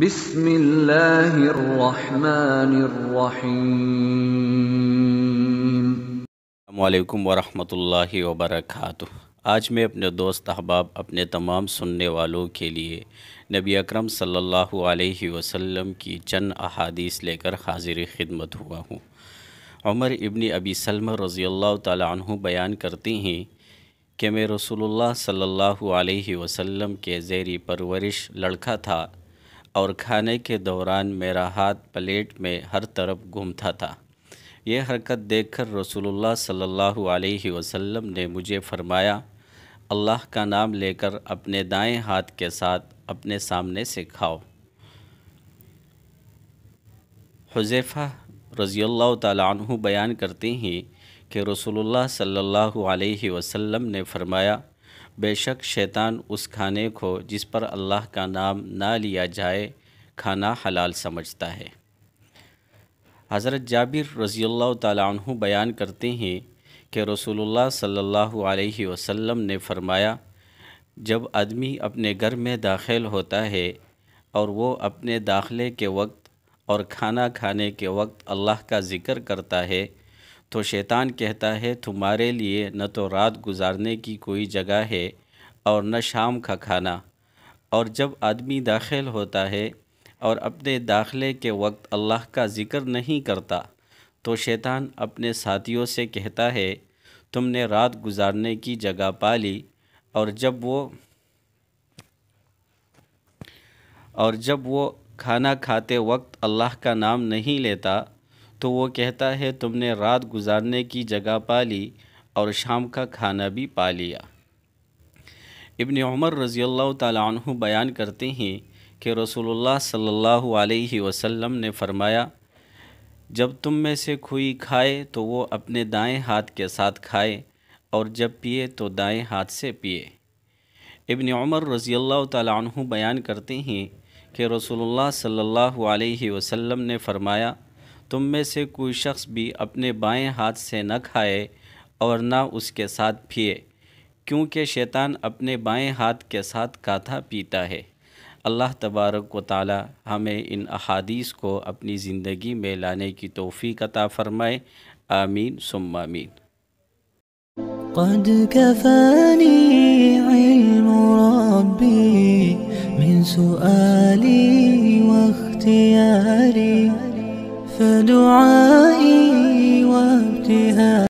बिस्मिल्लाहिर्रहमानिर्रहीम वरहमतुल्लाहि वबरकातुह आज मैं अपने दोस्त अहबाब अपने तमाम सुनने वालों के लिए नबी अकरम सल्लल्लाहु अलैहि वसल्लम की चंद अहादीस लेकर हाजिर खिदमत हुआ हूँ उमर इबन अबी सलम रज़ी अल्लाह तु बयान करती हैं कि मैं रसूलुल्लाह सल्लल्लाहु अलैहि वसल्लम के ज़ेरी परवरिश लड़का था और खाने के दौरान मेरा हाथ प्लेट में हर तरफ घूमता था यह हरकत देखकर रसूलुल्लाह सल्लल्लाहु अलैहि वसल्लम ने मुझे फरमाया अल्लाह का नाम लेकर अपने दाएं हाथ के साथ अपने सामने से खाओ हुजैफा रज़ी तु बयान करती हैं कि रसूलुल्लाह सल्लल्लाहु अलैहि वसल्लम ने फरमाया बेशक शैतान उस खाने को जिस पर अल्लाह का नाम ना लिया जाए खाना हलाल समझता है हज़रत जाबिर रज़ील्ला तु बयान करते हैं कि रसूलुल्लाह सल्लल्लाहु अलैहि वसल्लम ने फरमाया जब आदमी अपने घर में दाखिल होता है और वो अपने दाखिले के वक्त और खाना खाने के वक्त अल्लाह का ज़िक्र करता है तो शैतान कहता है तुम्हारे लिए न तो रात गुजारने की कोई जगह है और न शाम का खाना और जब आदमी दाखिल होता है और अपने दाखिले के वक्त अल्लाह का ज़िक्र नहीं करता तो शैतान अपने साथियों से कहता है तुमने रात गुजारने की जगह पा ली और जब वो और जब वो खाना खाते वक्त अल्लाह का नाम नहीं लेता तो वो कहता है तुमने रात गुजारने की जगह पा ली और शाम का खाना भी पा लिया इबन उमर रज़ी तु बयान करते हैं कि रसूलुल्लाह सल्लल्लाहु अलैहि वसल्लम ने फरमाया जब तुम में से खुई खाए तो वो अपने दाएं हाथ के साथ खाए और जब पिए तो दाएं हाथ से पिए इबन उमर रज़ी अल्लाह तु बयान करते हैं कि रसूलुल्लाह सल्लल्लाहु अलैहि वसल्लम ने फरमाया तुम में से कोई शख्स भी अपने बाएं हाथ से न खाए और न उसके साथ पिए क्योंकि शैतान अपने बाएं हाथ के साथ काथा पीता है अल्लाह तबारक व ताली हमें इन अहादीस को अपनी ज़िंदगी में लाने की तोहफ़ी कता फ़रमाए आमीन सुम आमीन قد كفاني علم ربي من سؤالي واختياري فدعائي وابتهاجي